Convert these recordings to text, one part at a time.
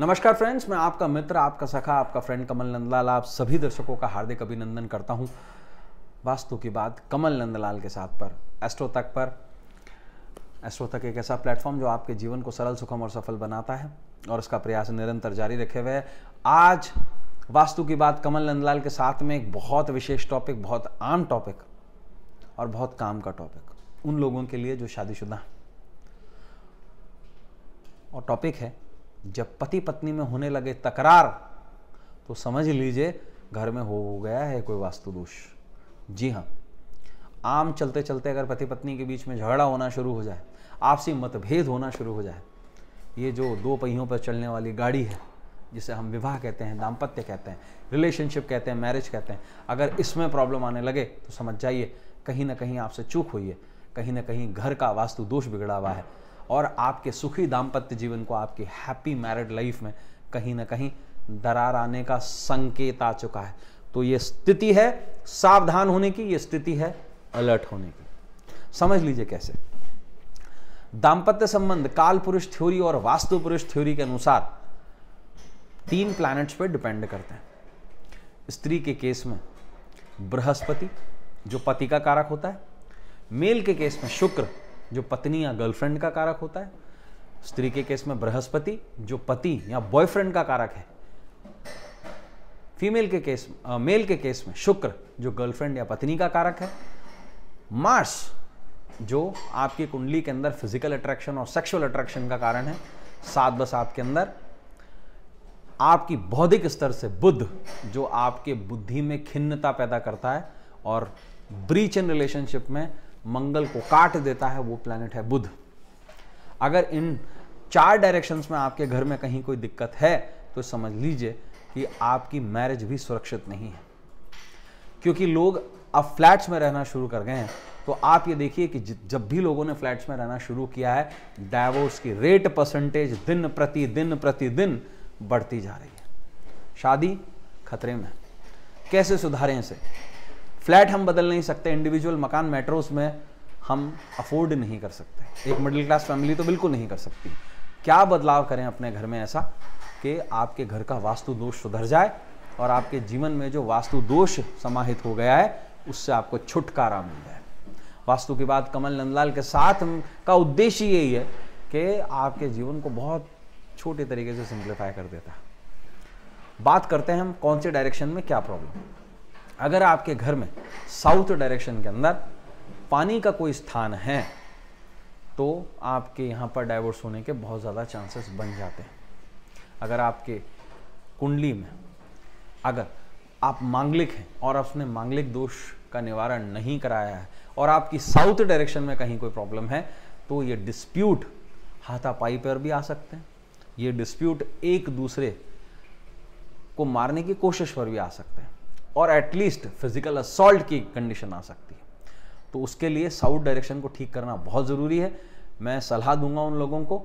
नमस्कार फ्रेंड्स मैं आपका मित्र आपका सखा आपका फ्रेंड कमल नंदलाल आप सभी दर्शकों का हार्दिक अभिनंदन करता हूँ वास्तु की बात कमल नंदलाल के साथ पर एस्ट्रो तक पर एस्ट्रो तक एक ऐसा प्लेटफॉर्म जो आपके जीवन को सरल सुखम और सफल बनाता है और उसका प्रयास निरंतर जारी रखे हुए आज वास्तु की बात कमल नंदलाल के साथ में एक बहुत विशेष टॉपिक बहुत आम टॉपिक और बहुत काम का टॉपिक उन लोगों के लिए जो शादीशुदा और टॉपिक है जब पति पत्नी में होने लगे तकरार तो समझ लीजिए घर में हो गया है कोई वास्तु दोष जी हाँ आम चलते चलते अगर पति पत्नी के बीच में झगड़ा होना शुरू हो जाए आपसी मतभेद होना शुरू हो जाए ये जो दो पहियों पर चलने वाली गाड़ी है जिसे हम विवाह कहते हैं दाम्पत्य कहते हैं रिलेशनशिप कहते हैं मैरिज कहते हैं अगर इसमें प्रॉब्लम आने लगे तो समझ जाइए कहीं ना कहीं आपसे चूक हुई है कहीं ना कहीं घर का वास्तु दोष बिगड़ा हुआ है और आपके सुखी दाम्पत्य जीवन को आपकी हैप्पी मैरिड लाइफ में कहीं ना कहीं दरार आने का संकेत आ चुका है तो ये स्थिति है सावधान होने की ये स्थिति है अलर्ट होने की समझ लीजिए कैसे दाम्पत्य संबंध काल पुरुष थ्योरी और वास्तु पुरुष थ्योरी के अनुसार तीन प्लैनेट्स पर डिपेंड करते हैं स्त्री के केस में बृहस्पति जो पति का कारक होता है मेल के केस में शुक्र जो पत्नी या गर्लफ्रेंड का कारक होता है स्त्री के केस में बृहस्पति जो पति या बॉयफ्रेंड का कारक है फीमेल के केस आ, मेल के केस में शुक्र जो गर्लफ्रेंड या पत्नी का कारक है मार्स जो आपकी कुंडली के अंदर फिजिकल अट्रैक्शन और सेक्सुअल अट्रैक्शन का कारण है सात ब सात के अंदर आपकी बौद्धिक स्तर से बुद्ध जो आपके बुद्धि में खिन्नता पैदा करता है और ब्रीच इन रिलेशनशिप में मंगल को काट देता है वो प्लैनेट है बुध अगर इन चार डायरेक्शंस में आपके घर में कहीं कोई दिक्कत है तो समझ लीजिए कि आपकी मैरिज भी सुरक्षित नहीं है क्योंकि लोग अब फ्लैट्स में रहना शुरू कर गए हैं तो आप ये देखिए कि जब भी लोगों ने फ्लैट्स में रहना शुरू किया है डाइवोर्स की रेट परसेंटेज दिन प्रतिदिन प्रतिदिन बढ़ती जा रही है शादी खतरे में कैसे सुधारें इसे फ्लैट हम बदल नहीं सकते इंडिविजुअल मकान मेट्रोस में हम अफोर्ड नहीं कर सकते एक मिडिल क्लास फैमिली तो बिल्कुल नहीं कर सकती क्या बदलाव करें अपने घर में ऐसा कि आपके घर का वास्तु दोष सुधर जाए और आपके जीवन में जो वास्तु दोष समाहित हो गया है उससे आपको छुटकारा मिल जाए वास्तु की बात कमल नंदलाल के साथ का उद्देश्य यही है कि आपके जीवन को बहुत छोटे तरीके से सिंप्लीफाई कर देता है बात करते हैं हम कौन से डायरेक्शन में क्या प्रॉब्लम है अगर आपके घर में साउथ डायरेक्शन के अंदर पानी का कोई स्थान है तो आपके यहाँ पर डाइवोर्स होने के बहुत ज़्यादा चांसेस बन जाते हैं अगर आपके कुंडली में अगर आप मांगलिक हैं और आपने मांगलिक दोष का निवारण नहीं कराया है और आपकी साउथ डायरेक्शन में कहीं कोई प्रॉब्लम है तो ये डिस्प्यूट हाथापाई पर भी आ सकते हैं ये डिस्प्यूट एक दूसरे को मारने की कोशिश पर भी आ सकते हैं और एटलीस्ट फिजिकल असॉल्ट की कंडीशन आ सकती है तो उसके लिए साउथ डायरेक्शन को ठीक करना बहुत ज़रूरी है मैं सलाह दूंगा उन लोगों को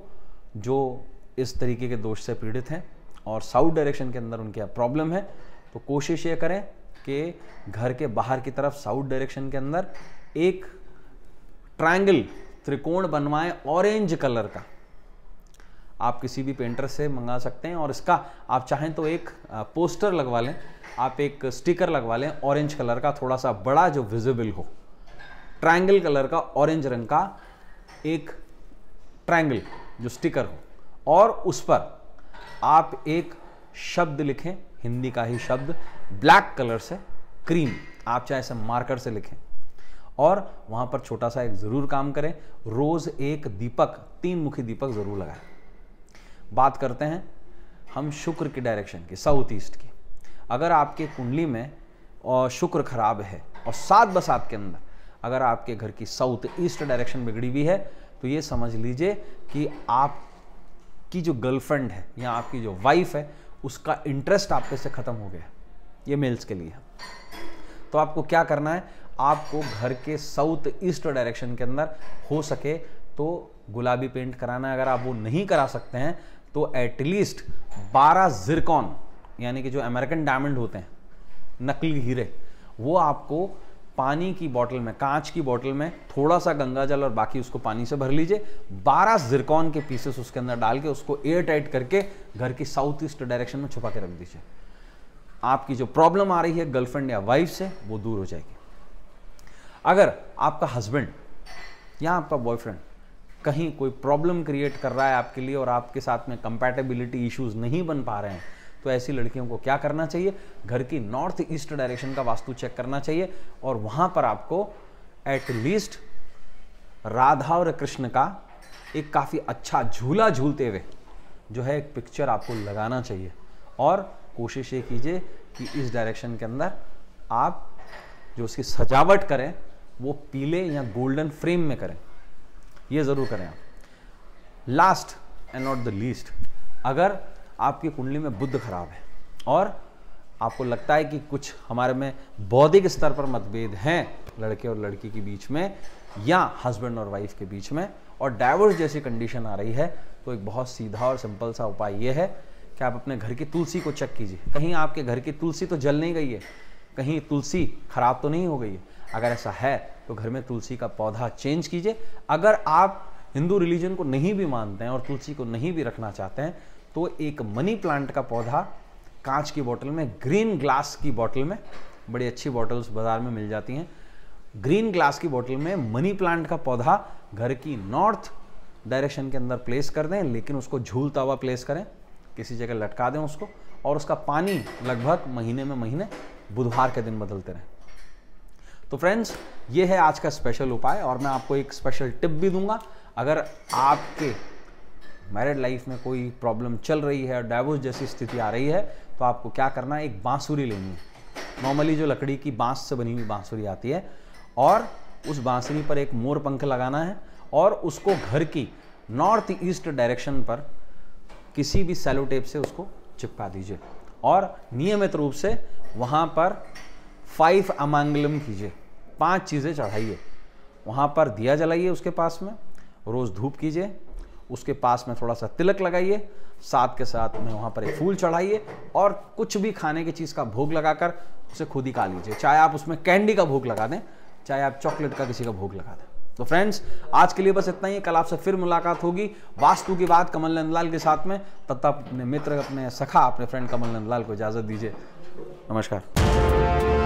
जो इस तरीके के दोष से पीड़ित हैं और साउथ डायरेक्शन के अंदर उनके प्रॉब्लम है तो कोशिश ये करें कि घर के बाहर की तरफ साउथ डायरेक्शन के अंदर एक ट्रायंगल त्रिकोण बनवाएं ऑरेंज कलर का आप किसी भी पेंटर से मंगा सकते हैं और इसका आप चाहें तो एक पोस्टर लगवा लें आप एक स्टिकर लगवा लें ऑरेंज कलर का थोड़ा सा बड़ा जो विजिबल हो ट्रायंगल कलर का ऑरेंज रंग का एक ट्रायंगल जो स्टिकर हो और उस पर आप एक शब्द लिखें हिंदी का ही शब्द ब्लैक कलर से क्रीम आप चाहे से मार्कर से लिखें और वहाँ पर छोटा सा एक ज़रूर काम करें रोज़ एक दीपक तीन मुखी दीपक ज़रूर लगाएं बात करते हैं हम शुक्र की डायरेक्शन की साउथ ईस्ट की अगर आपके कुंडली में और शुक्र खराब है और सात बसात के अंदर अगर आपके घर की साउथ ईस्ट डायरेक्शन बिगड़ी हुई है तो ये समझ लीजिए कि आपकी जो गर्लफ्रेंड है या आपकी जो वाइफ है उसका इंटरेस्ट आपके से ख़त्म हो गया ये मेल्स के लिए तो आपको क्या करना है आपको घर के साउथ ईस्ट डायरेक्शन के अंदर हो सके तो गुलाबी पेंट कराना है अगर आप वो नहीं करा सकते हैं तो एटलीस्ट 12 जिरकॉन यानी कि जो अमेरिकन डायमंड होते हैं नकली हीरे वो आपको पानी की बोतल में कांच की बोतल में थोड़ा सा गंगा जल और बाकी उसको पानी से भर लीजिए 12 जिरकॉन के पीसेस उसके अंदर डाल के उसको एयर टाइट करके घर की साउथ ईस्ट डायरेक्शन में छुपा के रख दीजिए आपकी जो प्रॉब्लम आ रही है गर्लफ्रेंड या वाइफ से वो दूर हो जाएगी अगर आपका हस्बैंड या आपका बॉयफ्रेंड कहीं कोई प्रॉब्लम क्रिएट कर रहा है आपके लिए और आपके साथ में कंपैटिबिलिटी इश्यूज नहीं बन पा रहे हैं तो ऐसी लड़कियों को क्या करना चाहिए घर की नॉर्थ ईस्ट डायरेक्शन का वास्तु चेक करना चाहिए और वहाँ पर आपको एटलीस्ट राधा और कृष्ण का एक काफ़ी अच्छा झूला झूलते हुए जो है एक पिक्चर आपको लगाना चाहिए और कोशिश ये कीजिए कि इस डायरेक्शन के अंदर आप जो उसकी सजावट करें वो पीले या गोल्डन फ्रेम में करें ये ज़रूर करें आप last and not the least अगर आपकी कुंडली में बुद्ध खराब है और आपको लगता है कि कुछ हमारे में बौद्धिक स्तर पर मतभेद हैं लड़के और लड़की के बीच में या हस्बैंड और वाइफ के बीच में और डाइवोर्स जैसी कंडीशन आ रही है तो एक बहुत सीधा और सिंपल सा उपाय यह है कि आप अपने घर की तुलसी को चेक कीजिए कहीं आपके घर की तुलसी तो जल नहीं गई है कहीं तुलसी खराब तो नहीं हो गई है अगर ऐसा है तो घर में तुलसी का पौधा चेंज कीजिए अगर आप हिंदू रिलीजन को नहीं भी मानते हैं और तुलसी को नहीं भी रखना चाहते हैं तो एक मनी प्लांट का पौधा कांच की बोतल में ग्रीन ग्लास की बोतल में बड़ी अच्छी बॉटल्स बाजार में मिल जाती हैं ग्रीन ग्लास की बोतल में मनी प्लांट का पौधा घर की नॉर्थ डायरेक्शन के अंदर प्लेस कर दें लेकिन उसको झूलता हुआ प्लेस करें किसी जगह लटका दें उसको और उसका पानी लगभग महीने में महीने बुधवार के दिन बदलते रहें तो फ्रेंड्स ये है आज का स्पेशल उपाय और मैं आपको एक स्पेशल टिप भी दूंगा अगर आपके मैरिड लाइफ में कोई प्रॉब्लम चल रही है डाइवोर्स जैसी स्थिति आ रही है तो आपको क्या करना है एक बांसुरी लेनी है नॉर्मली जो लकड़ी की बांस से बनी हुई बांसुरी आती है और उस बांसुरी पर एक मोर पंख लगाना है और उसको घर की नॉर्थ ईस्ट डायरेक्शन पर किसी भी सेलोटेप से उसको चिपका दीजिए और नियमित रूप से वहाँ पर फाइव अमांगलम कीजिए पांच चीज़ें चढ़ाइए वहाँ पर दिया जलाइए उसके पास में रोज़ धूप कीजिए उसके पास में थोड़ा सा तिलक लगाइए साथ के साथ में वहाँ पर एक फूल चढ़ाइए और कुछ भी खाने की चीज़ का भोग लगाकर उसे खुद ही खा लीजिए चाहे आप उसमें कैंडी का भोग लगा दें चाहे आप चॉकलेट का किसी का भोग लगा दें तो फ्रेंड्स आज के लिए बस इतना ही कल आपसे फिर मुलाकात होगी वास्तु की बात कमल नंदलाल के साथ में तब तक अपने मित्र अपने सखा अपने फ्रेंड कमल नंदलाल को इजाज़त दीजिए नमस्कार